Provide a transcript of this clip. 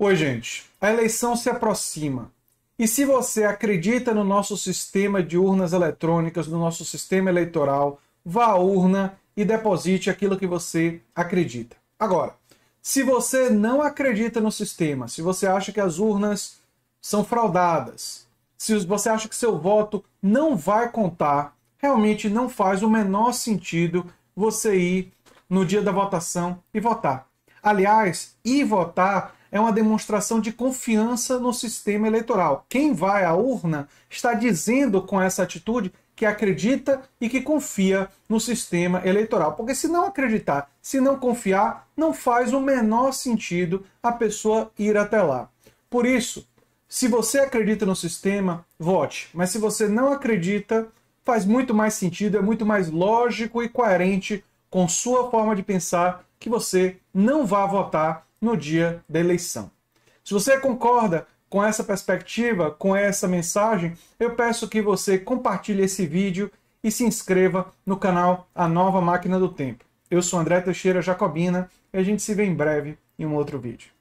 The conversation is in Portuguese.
Oi, gente. A eleição se aproxima. E se você acredita no nosso sistema de urnas eletrônicas, no nosso sistema eleitoral, vá à urna e deposite aquilo que você acredita. Agora, se você não acredita no sistema, se você acha que as urnas são fraudadas, se você acha que seu voto não vai contar, realmente não faz o menor sentido você ir no dia da votação e votar. Aliás, ir votar é uma demonstração de confiança no sistema eleitoral. Quem vai à urna está dizendo com essa atitude que acredita e que confia no sistema eleitoral. Porque se não acreditar, se não confiar, não faz o menor sentido a pessoa ir até lá. Por isso, se você acredita no sistema, vote. Mas se você não acredita, faz muito mais sentido, é muito mais lógico e coerente com sua forma de pensar que você não vá votar no dia da eleição. Se você concorda com essa perspectiva, com essa mensagem, eu peço que você compartilhe esse vídeo e se inscreva no canal A Nova Máquina do Tempo. Eu sou André Teixeira Jacobina e a gente se vê em breve em um outro vídeo.